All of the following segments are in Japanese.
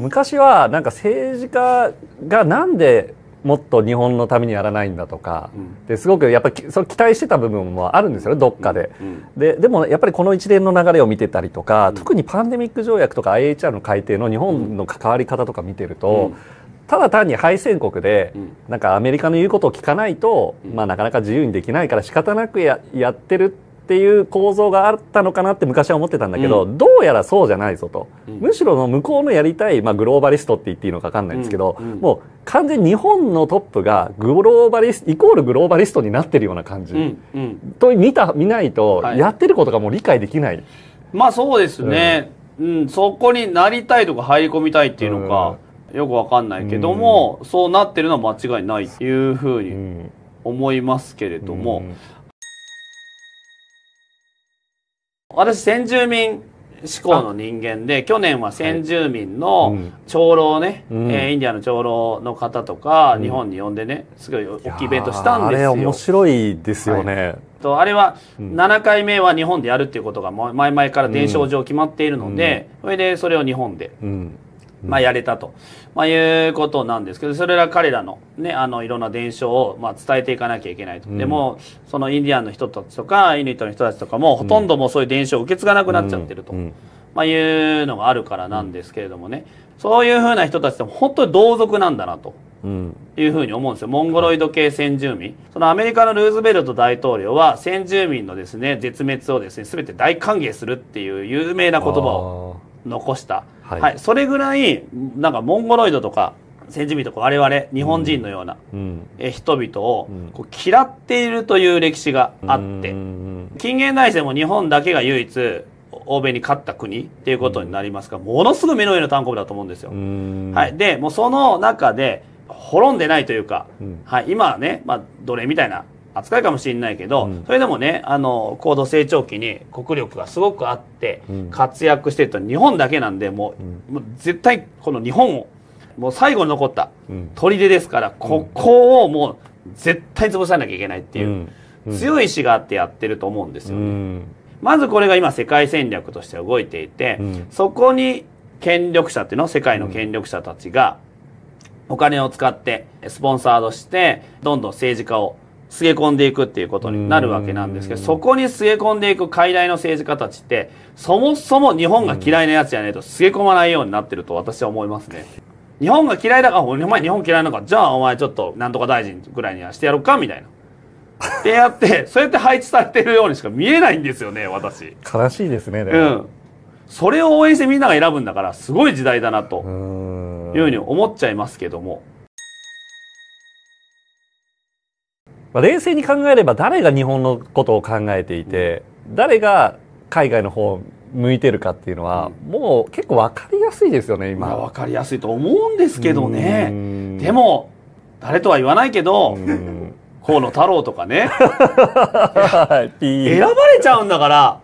昔はなんか政治家がなんでもっと日本のためにやらないんだとか、ですごくやっぱりそれ期待してた部分もあるんですよねどっかで,、ででもやっぱりこの一連の流れを見てたりとか、特にパンデミック条約とか IHR の改定の日本の関わり方とか見てると、ただ単に敗戦国で、なんかアメリカの言うことを聞かないと、まあ、なかなか自由にできないから仕方なくややってるっていう構造があったのかなって昔は思ってたんだけど、うん、どうやらそうじゃないぞと、うん、むしろの向こうのやりたい、まあ、グローバリストって言っていいのか分かんないんですけど、うん、もう完全に日本のトップがグローバリスイコールグローバリストになってるような感じ、うんと見た見ないと、やってることがもう理解できない。はい、まあそうですね、うんそこになりたいとか入り込みたいっていうのか、よく分かんないけども、そうなってるのは間違いないっていうふうに思いますけれども、私先住民志向の人間で去年は先住民の長老ね、はいうん、えー、インディアの長老の方とか、うん、日本に呼んでねすごい大きいイベントしたんですよ。あれ面白いですよね。はい、とあれは7回目は日本でやるっていうことが前々から伝承上決まっているので、うん、それでそれを日本でまあ、やれたと、まあ、いうことなんですけど、それら彼らのね、あの、いろんな伝承を、まあ、伝えていかなきゃいけないと。うん、でも、そのインディアンの人たちとか、イヌイットの人たちとかも、ほとんどもうそういう伝承を受け継がなくなっちゃってると。まあ、いうのがあるからなんですけれどもね、そういうふうな人たちって本当に同族なんだなと。いうふうに思うんですよ。モンゴロイド系先住民。そのアメリカのルーズベルト大統領は先住民のですね、絶滅をですね、すべて大歓迎するっていう有名な言葉を残したはい、はい、それぐらいなんかモンゴロイドとか先住民とか我々日本人のような、うん、え人々をこう嫌っているという歴史があって、うん、近現代戦も日本だけが唯一欧米に勝った国っていうことになりますが、ものすごい目の上の単行部だと思うんですよ。はい、でもうその中で滅んでないというか、うん、はい、今はね、まあ、奴隷みたいな扱いかもしれないけど、うん、それでもねあの高度成長期に国力がすごくあって、活躍してると日本だけなんでもう,、もう絶対この日本をもう最後に残った砦ですから、ここをもう絶対潰さなきゃいけないっていう、強い意志があってやってると思うんですよね。まずこれが今世界戦略として動いていて、そこに権力者っていうの世界の権力者たちがお金を使ってスポンサードしてどんどん政治家を据え込んでいくっていうことになるわけなんですけど、そこに据え込んでいく傀儡の政治家たちって、そもそも日本が嫌いなやつやねと据え込まないようになってると私は思いますね。日本が嫌いだから、お前日本嫌いなのか、じゃあお前ちょっとなんとか大臣ぐらいにはしてやろうか、みたいな。ってやって、そうやって配置されてるようにしか見えないんですよね、私。悲しいですね、でも。うん。それを応援してみんなが選ぶんだから、すごい時代だなと、いうふうに思っちゃいますけども。まあ、冷静に考えれば誰が日本のことを考えていて、誰が海外の方を向いてるかっていうのは、もう結構分かりやすいですよね今分かりやすいと思うんですけどねでも誰とは言わないけど河野太郎とかね 選ばれちゃうんだから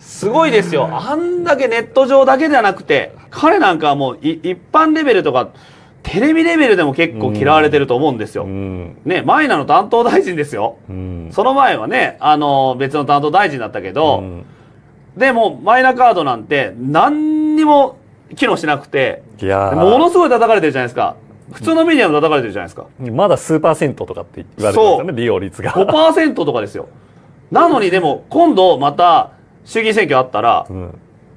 すごいですよあんだけネット上だけじゃなくて彼なんかはもう一般レベルとかテレビレベルでも結構嫌われてると思うんですよ。うん、ね、マイナの担当大臣ですよ。うん、その前はね、あの、別の担当大臣だったけど、うん、でも、マイナカードなんて何にも機能しなくて、ものすごい叩かれてるじゃないですか。普通のメディアも叩かれてるじゃないですか。まだ数パーセントとかって言われてですよね、利用率が。5%とかですよ。なのにでも、今度また衆議院選挙あったら、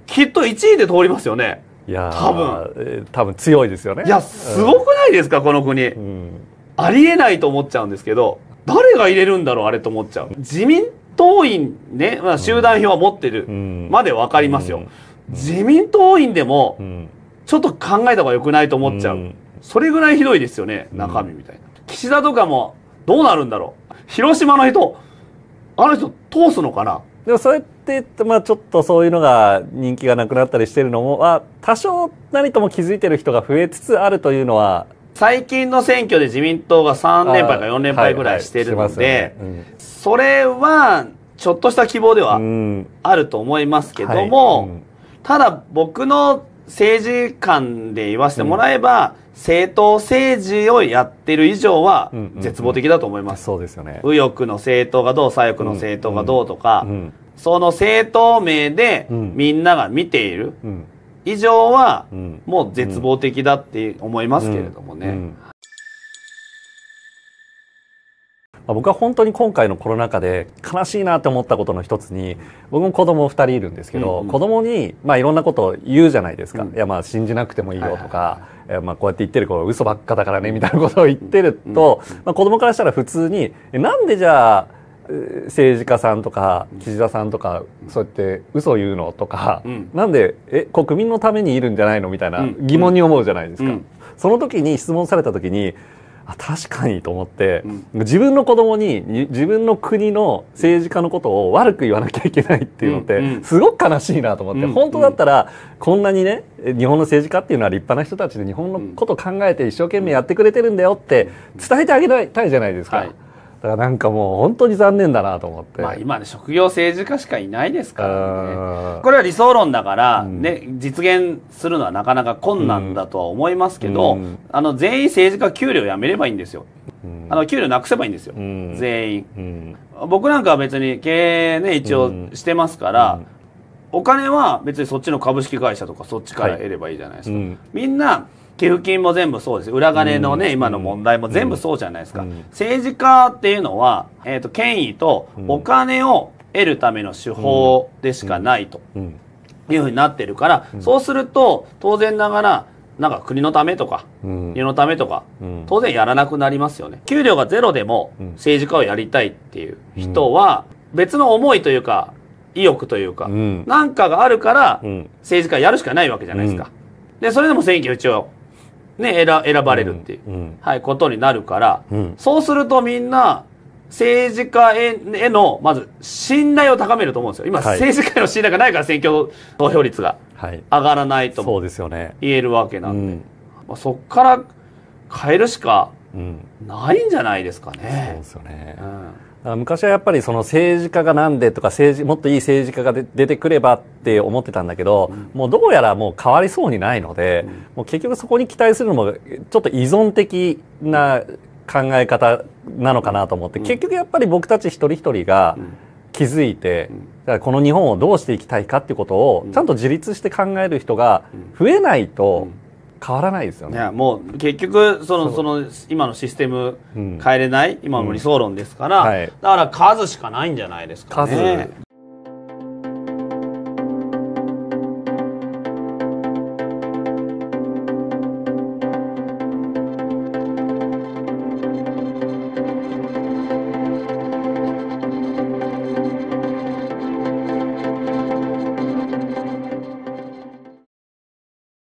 きっと1位で通りますよね。いや多分多分強いですよねいやすごくないですか、うん、この国、うん、ありえないと思っちゃうんですけど誰が入れるんだろうあれと思っちゃう自民党員ね、まあ、集団票は持ってるまで分かりますよ、自民党員でもちょっと考えた方がよくないと思っちゃう、それぐらいひどいですよね中身みたいな、岸田とかもどうなるんだろう広島の人あの人通すのかなでもそれって、まあ、ちょっとそういうのが人気がなくなったりしてるのも、まあ、多少何とも気づいてる人が増えつつあるというのは最近の選挙で自民党が3連敗か4連敗ぐらいしてるので、はいはいねうん、それはちょっとした希望ではあると思いますけども、うんはいうん、ただ僕の政治観で言わせてもらえば、政党政治をやってる以上は絶望的だと思います。うんうんうん、そうですよね。右翼の政党がどう、左翼の政党がどうとか、うんうんその政党名でみんなが見ている以上はもう絶望的だって思いますけれどもね。僕は本当に今回のコロナ禍で悲しいなって思ったことの一つに僕も子供2人いるんですけど、うんうん、子供にまあいろんなことを言うじゃないですか、うん、いやまあ信じなくてもいいよとか、はいはい、まあこうやって言ってる子嘘ばっかだからねみたいなことを言ってると、うんうん、まあ、子供からしたら普通になんでじゃあ政治家さんとか岸田さんとかそうやって嘘を言うのとか、うん、なんでえ国民のためにいるんじゃないのみたいな疑問に思うじゃないですか、うんうん、その時に質問された時にあ確かにと思って、自分の子供に自分の国の政治家のことを悪く言わなきゃいけないっていうのってすごく悲しいなと思って、本当だったらこんなにね日本の政治家っていうのは立派な人たちで日本のことを考えて一生懸命やってくれてるんだよって伝えてあげたいじゃないですか。はいからなんかもう本当に残念だなと思って。まあ今ね、職業政治家しかいないですからね。これは理想論だから、うん、ね、実現するのはなかなか困難だとは思いますけど、うん、あの、全員政治家給料やめればいいんですよ。うん、あの、給料なくせばいいんですよ。全員。僕なんかは別に経営ね、一応してますから、お金は別にそっちの株式会社とかそっちから得ればいいじゃないですか、はいうん、みんな寄付金も全部そうです裏金のね、うん、今の問題も全部そうじゃないですか、うん、政治家っていうのは、えーと、権威とお金を得るための手法でしかないというふうになってるから、そうすると当然ながらなんか国のためとか、う家のためとか、当然やらなくなりますよね。給料がゼロでも政治家をやりたいっていう人は、別の思いというか意欲というか、うん、なんかがあるから、政治家やるしかないわけじゃないですか。うん、で、それでも選挙一応、ね、選選ばれるっていう、うん、はい、ことになるから、そうするとみんな、政治家への、まず、信頼を高めると思うんですよ。今、はい、政治家への信頼がないから選挙投票率が上がらないと、はい、そうですよね。言えるわけなんで。まあ、そこから変えるしかないんじゃないですかね。そうですよね。うん昔はやっぱりその政治家がなんでとか政治もっといい政治家が出てくればって思ってたんだけど、うん、もうどうやらもう変わりそうにないので、うん、もう結局そこに期待するのもちょっと依存的な考え方なのかなと思って、うん、結局やっぱり僕たち一人一人が気づいて、だからこの日本をどうしていきたいかっていうことをちゃんと自立して考える人が増えないと、うん変わらないですよね。ねもう結局そのその今のシステム変えれない、うん、今の理想論ですから、うんはい、だから数しかないんじゃないですかね。数